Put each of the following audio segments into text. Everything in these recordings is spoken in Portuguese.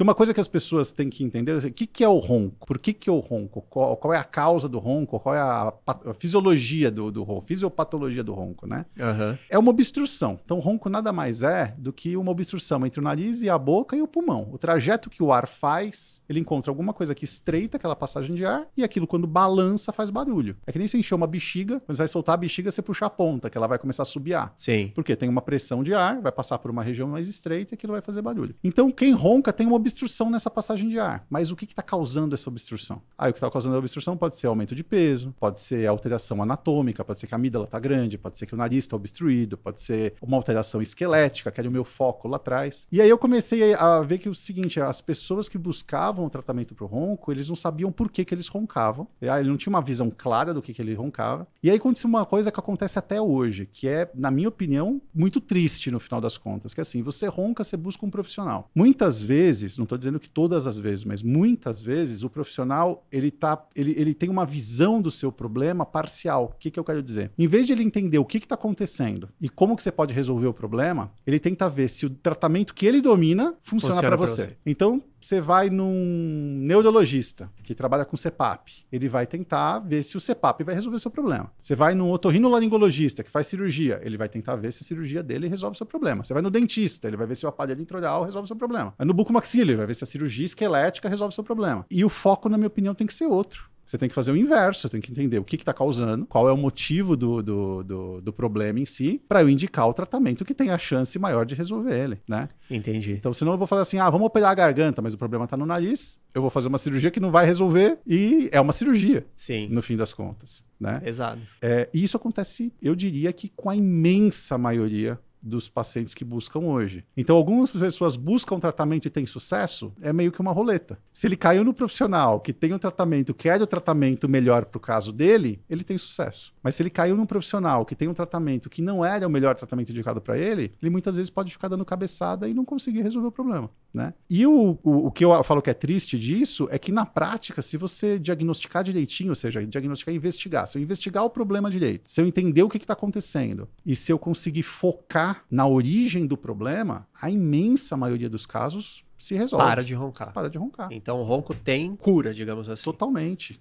Porque uma coisa que as pessoas têm que entender é o que, que é o ronco? Por que, que é o ronco? Qual, qual é a causa do ronco? Qual é a, a fisiologia do, do ronco? Fisiopatologia do ronco, né? Uhum. É uma obstrução. Então, o ronco nada mais é do que uma obstrução entre o nariz e a boca e o pulmão. O trajeto que o ar faz, ele encontra alguma coisa que estreita aquela passagem de ar e aquilo, quando balança, faz barulho. É que nem se encher uma bexiga, quando você vai soltar a bexiga, você puxa a ponta, que ela vai começar a subiar. Sim. Porque tem uma pressão de ar, vai passar por uma região mais estreita e aquilo vai fazer barulho. Então, quem ronca tem uma obstrução obstrução nessa passagem de ar. Mas o que está causando essa obstrução? Ah, o que está causando a obstrução pode ser aumento de peso, pode ser alteração anatômica, pode ser que a amígdala está grande, pode ser que o nariz está obstruído, pode ser uma alteração esquelética, que era o meu foco lá atrás. E aí eu comecei a ver que o seguinte, as pessoas que buscavam o tratamento para o ronco, eles não sabiam por que, que eles roncavam. Ah, ele não tinha uma visão clara do que, que ele roncava. E aí aconteceu uma coisa que acontece até hoje, que é, na minha opinião, muito triste no final das contas, que é assim, você ronca, você busca um profissional. Muitas vezes, não estou dizendo que todas as vezes, mas muitas vezes o profissional ele, tá, ele, ele tem uma visão do seu problema parcial. O que, que eu quero dizer? Em vez de ele entender o que está acontecendo e como que você pode resolver o problema, ele tenta ver se o tratamento que ele domina funciona, funciona para você. você. Então, você vai num neurologista que trabalha com CPAP. Ele vai tentar ver se o CPAP vai resolver o seu problema. Você vai num otorrinolaringologista que faz cirurgia. Ele vai tentar ver se a cirurgia dele resolve o seu problema. Você vai no dentista. Ele vai ver se o aparelho intraoral resolve o seu problema. Vai no bucomaxilar vai ver se a cirurgia esquelética resolve seu problema. E o foco, na minha opinião, tem que ser outro. Você tem que fazer o inverso, tem que entender o que está causando, qual é o motivo do, do, do, do problema em si, para eu indicar o tratamento que tem a chance maior de resolver ele, né? Entendi. Então, senão eu vou falar assim: ah, vamos operar a garganta, mas o problema está no nariz, eu vou fazer uma cirurgia que não vai resolver, e é uma cirurgia. Sim. No fim das contas, né? Exato. É, e isso acontece, eu diria que com a imensa maioria dos pacientes que buscam hoje. Então, algumas pessoas buscam tratamento e têm sucesso, é meio que uma roleta. Se ele caiu no profissional que tem o um tratamento, que é o tratamento melhor para o caso dele, ele tem sucesso. Mas se ele caiu num profissional que tem um tratamento que não era o melhor tratamento indicado para ele, ele muitas vezes pode ficar dando cabeçada e não conseguir resolver o problema. Né? E o, o, o, que eu falo que é triste disso é que, na prática, se você diagnosticar direitinho, ou seja, diagnosticar e investigar, se eu investigar o problema direito, se eu entender o que está acontecendo e se eu conseguir focar na origem do problema, a imensa maioria dos casos se resolve. Para de roncar. Para de roncar. Então o ronco tem cura, digamos assim. Totalmente.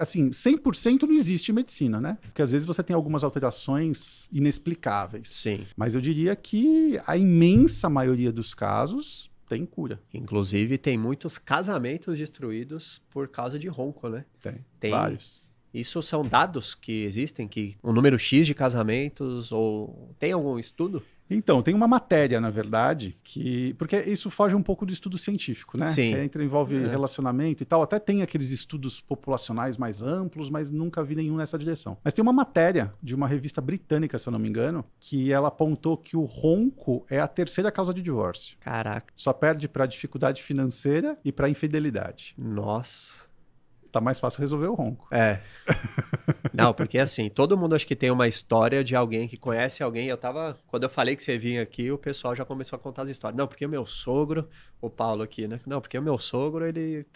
Assim, 100% não existe medicina, né? Porque às vezes você tem algumas alterações inexplicáveis. Sim. Mas eu diria que a imensa maioria dos casos tem cura. Inclusive, tem muitos casamentos destruídos por causa de ronco, né? Tem. Tem vários. Isso são dados que existem, que um número X de casamentos, ou tem algum estudo? Então, tem uma matéria, na verdade, que. Porque isso foge um pouco do estudo científico, né? Sim. Que entra, envolve é. relacionamento e tal. Até tem aqueles estudos populacionais mais amplos, mas nunca vi nenhum nessa direção. Mas tem uma matéria de uma revista britânica, se eu não me engano, que ela apontou que o ronco é a terceira causa de divórcio. Caraca. Só perde para dificuldade financeira e para infidelidade. Nossa tá mais fácil resolver o ronco. É. Não, porque assim, todo mundo acho que tem uma história de alguém que conhece alguém. Eu tava. Quando eu falei que você vinha aqui, o pessoal já começou a contar as histórias. Não, porque o meu sogro, o Paulo aqui, né? Não, porque o meu sogro, ele.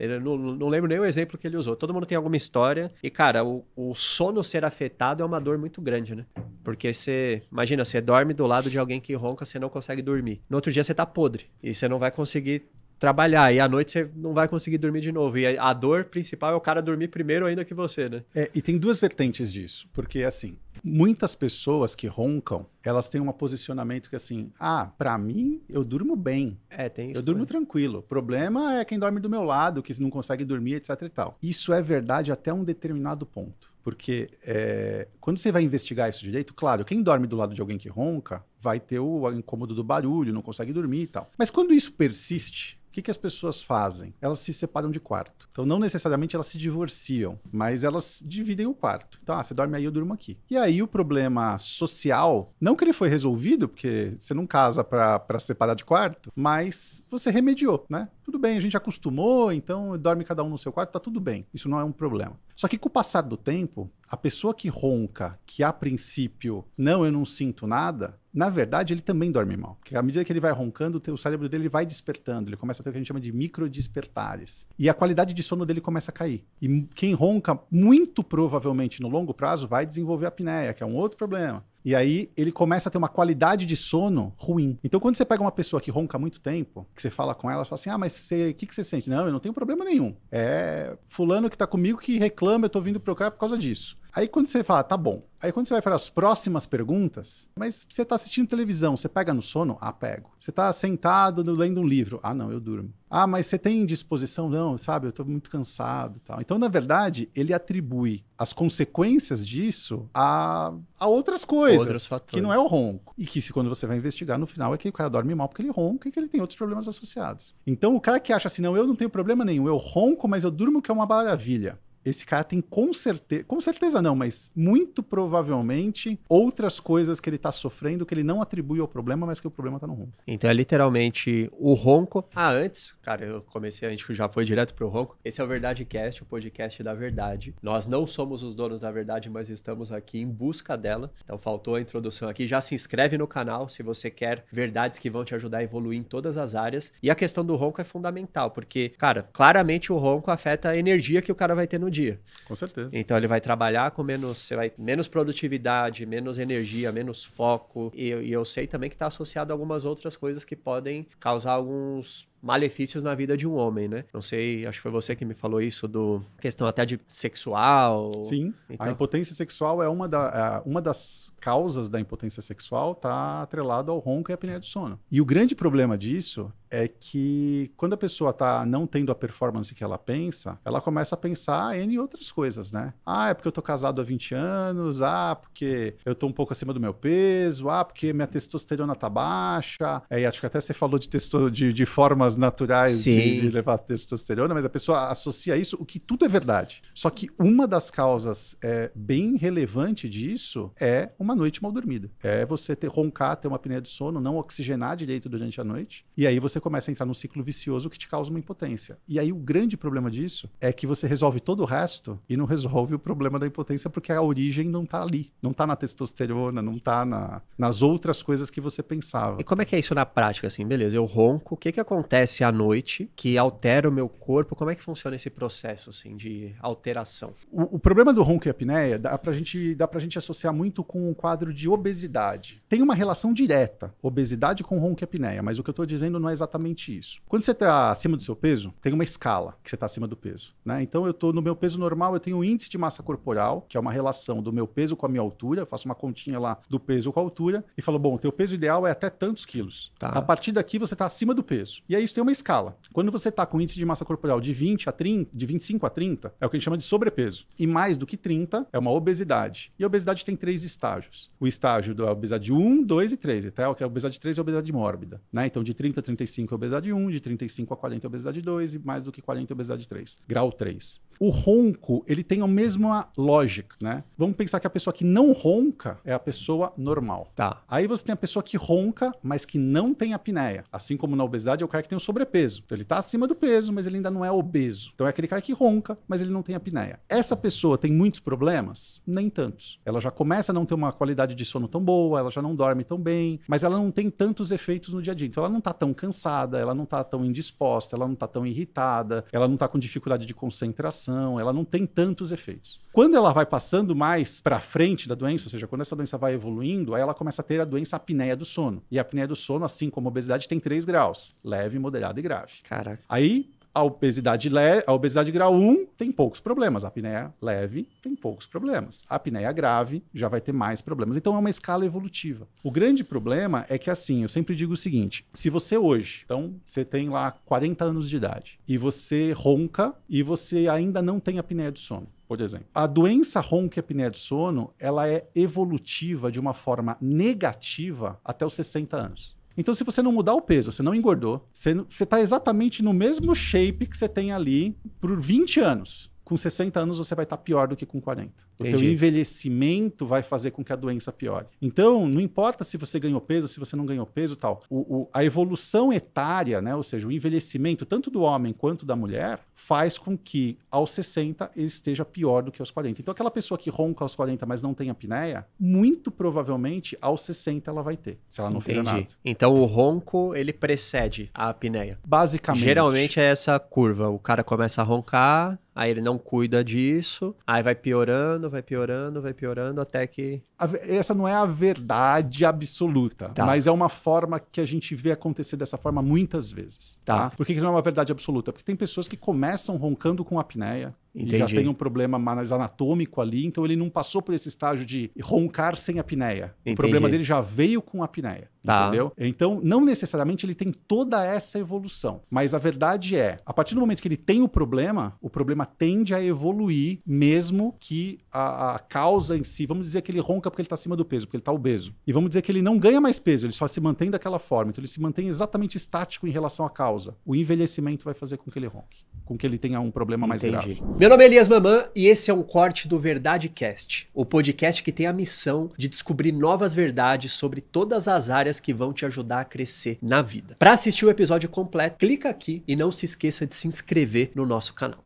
Ele, não, não lembro nem o exemplo que ele usou. Todo mundo tem alguma história. E, cara, o, o sono ser afetado é uma dor muito grande, né? Porque você. Imagina, você dorme do lado de alguém que ronca, você não consegue dormir. No outro dia você tá podre. E você não vai conseguir trabalhar. E à noite você não vai conseguir dormir de novo. E a dor principal é o cara dormir primeiro ainda que você, né? É, e tem duas vertentes disso. Porque, assim, muitas pessoas que roncam, elas têm um posicionamento que, assim, ah, para mim, eu durmo bem. É, tem isso. Eu durmo né? tranquilo. O problema é quem dorme do meu lado, que não consegue dormir, etc e tal. Isso é verdade até um determinado ponto. Porque é, quando você vai investigar isso direito, claro, quem dorme do lado de alguém que ronca vai ter o incômodo do barulho, não consegue dormir e tal. Mas quando isso persiste, o que, que, as pessoas fazem? Elas se separam de quarto. Então, não necessariamente elas se divorciam, mas elas dividem o quarto. Então, ah, você dorme aí, eu durmo aqui. E aí, o problema social, não que ele foi resolvido, porque você não casa para separar de quarto, mas você remediou, né? Tudo bem, a gente acostumou, então dorme cada um no seu quarto, tá tudo bem. Isso não é um problema. Só que com o passar do tempo, a pessoa que ronca, que a princípio, não, eu não sinto nada, na verdade, ele também dorme mal. Porque à medida que ele vai roncando, o cérebro dele vai despertando. Ele começa a ter o que a gente chama de microdespertares. E a qualidade de sono dele começa a cair. E quem ronca, muito provavelmente no longo prazo, vai desenvolver apneia, que é um outro problema. E aí ele começa a ter uma qualidade de sono ruim. Então, quando você pega uma pessoa que ronca muito tempo, que você fala com ela, você fala assim: Ah, mas o que, que você sente? Não, eu não tenho problema nenhum. É fulano que tá comigo que reclama, eu tô vindo pro cá por causa disso. Aí quando você fala, tá bom. Aí quando você vai para as próximas perguntas, mas você está assistindo televisão, você pega no sono? Ah, pego. Você está sentado lendo um livro? Ah, não, eu durmo. Ah, mas você tem disposição? Não, sabe, eu estou muito cansado tal. Então, na verdade, ele atribui as consequências disso a, a outras coisas, que não é o ronco. E que se quando você vai investigar, no final é que o cara dorme mal porque ele ronca e que ele tem outros problemas associados. Então, o cara que acha assim, não, eu não tenho problema nenhum, eu ronco, mas eu durmo que é uma maravilha esse cara tem com certeza, com certeza não, mas muito provavelmente outras coisas que ele está sofrendo que ele não atribui ao problema, mas que o problema está no ronco. Então é literalmente o ronco. Ah, antes, cara, eu comecei, a gente já foi direto pro ronco. Esse é o Verdade Cast, o podcast da verdade. Nós não somos os donos da verdade, mas estamos aqui em busca dela. Então faltou a introdução aqui. Já se inscreve no canal se você quer verdades que vão te ajudar a evoluir em todas as áreas. E a questão do ronco é fundamental, porque, cara, claramente o ronco afeta a energia que o cara vai ter no dia dia. Com certeza. Então ele vai trabalhar com menos, você vai, menos produtividade, menos energia, menos foco. E, e eu sei também que está associado a algumas outras coisas que podem causar alguns malefícios na vida de um homem, né? Não sei, acho que foi você que me falou isso do questão até de sexual. Sim. Então... A impotência sexual é uma, da, é uma das causas da impotência sexual tá atrelado ao ronco e à apneia do sono. E o grande problema disso é que quando a pessoa tá não tendo a performance que ela pensa, ela começa a pensar em outras coisas, né? Ah, é porque eu tô casado há 20 anos, ah, porque eu tô um pouco acima do meu peso, ah, porque minha testosterona tá baixa. É, acho que até você falou de, testo de, de formas formas naturais Sim. de levar testosterona, mas a pessoa associa isso, o que tudo é verdade. Só que uma das causas é, bem relevante disso é uma noite mal dormida. É você ter roncar, ter uma apneia do sono, não oxigenar direito durante a noite, e aí você começa a entrar num ciclo vicioso que te causa uma impotência. E aí o grande problema disso é que você resolve todo o resto e não resolve o problema da impotência porque a origem não está ali, não está na testosterona, não está na, nas outras coisas que você pensava. E como é que é isso na prática, assim? Beleza, eu ronco, o que que acontece? acontece à noite que altera o meu corpo? Como é que funciona esse processo assim, de alteração? O, o problema do ronco e apneia dá pra, gente, dá pra gente associar muito com um quadro de obesidade. Tem uma relação direta, obesidade com ronco e apneia, mas o que eu tô dizendo não é exatamente isso. Quando você tá acima do seu peso, tem uma escala que você tá acima do peso, né? Então eu tô no meu peso normal, eu tenho um índice de massa corporal, que é uma relação do meu peso com a minha altura, eu faço uma continha lá do peso com a altura e falo, bom, teu peso ideal é até tantos quilos. Tá. A partir daqui você tá acima do peso. E aí isso tem uma escala. Quando você está com índice de massa corporal de 20 a 30, de 25 a 30, é o que a gente chama de sobrepeso. E mais do que 30 é uma obesidade. E a obesidade tem três estágios. O estágio da obesidade 1, 2 e 3. Até então, a obesidade 3 é a obesidade mórbida. Né? Então, de 30 a 35 é a obesidade 1, de 35 a 40 é a obesidade 2 e mais do que 40 é a obesidade 3. Grau 3. O ronco, ele tem a mesma lógica, né? Vamos pensar que a pessoa que não ronca é a pessoa normal. Tá. Aí você tem a pessoa que ronca, mas que não tem apneia. Assim como na obesidade, é o cara que tem um sobrepeso. Então, ele está acima do peso, mas ele ainda não é obeso. Então é aquele cara que ronca, mas ele não tem apneia. Essa pessoa tem muitos problemas? Nem tantos. Ela já começa a não ter uma qualidade de sono tão boa, ela já não dorme tão bem, mas ela não tem tantos efeitos no dia a dia. Então ela não está tão cansada, ela não está tão indisposta, ela não está tão irritada, ela não está com dificuldade de concentração, ela não tem tantos efeitos. Quando ela vai passando mais para frente da doença, ou seja, quando essa doença vai evoluindo, aí ela começa a ter a doença apneia do sono. E a apneia do sono, assim como a obesidade, tem três graus: leve, moderada e grave. Caraca. Aí, a obesidade, le... a obesidade grau 1 tem poucos problemas. A apneia leve tem poucos problemas. A apneia grave já vai ter mais problemas. Então é uma escala evolutiva. O grande problema é que, assim, eu sempre digo o seguinte: se você hoje, então você tem lá 40 anos de idade, e você ronca e você ainda não tem apneia do sono por exemplo. A doença ronca e apneia de sono, ela é evolutiva de uma forma negativa até os 60 anos. Então, se você não mudar o peso, você não engordou, você está exatamente no mesmo shape que você tem ali por 20 anos com 60 anos você vai estar tá pior do que com 40. Entendi. O teu envelhecimento vai fazer com que a doença piore. Então, não importa se você ganhou peso, se você não ganhou peso tal. O, o, a evolução etária, né, ou seja, o envelhecimento tanto do homem quanto da mulher, faz com que aos 60 ele esteja pior do que aos 40. Então, aquela pessoa que ronca aos 40, mas não tem apneia, muito provavelmente aos 60 ela vai ter, se ela não Entendi. fizer nada. Então, o ronco, ele precede a apneia. Basicamente. Geralmente é essa curva. O cara começa a roncar, aí ele não cuida disso, aí vai piorando, vai piorando, vai piorando até que. Essa não é a verdade absoluta, tá. mas é uma forma que a gente vê acontecer dessa forma muitas vezes, tá? tá? Por que, que não é uma verdade absoluta? Porque tem pessoas que começam roncando com apneia, Entendi. já tem um problema mais anatômico ali, então ele não passou por esse estágio de roncar sem apneia. Entendi. O problema dele já veio com apneia. Tá. Entendeu? Então, não necessariamente ele tem toda essa evolução. Mas a verdade é, a partir do momento que ele tem o problema, o problema tende a evoluir, mesmo que a, a causa em si, vamos dizer que ele ronca porque ele está acima do peso, porque ele está obeso. E vamos dizer que ele não ganha mais peso, ele só se mantém daquela forma. Então, ele se mantém exatamente estático em relação à causa. O envelhecimento vai fazer com que ele ronque, com que ele tenha um problema Entendi. mais grave. Meu nome é Elias Mamã e esse é um corte do VerdadeCast, o podcast que tem a missão de descobrir novas verdades sobre todas as áreas que vão te ajudar a crescer na vida. Para assistir o episódio completo, clica aqui e não se esqueça de se inscrever no nosso canal.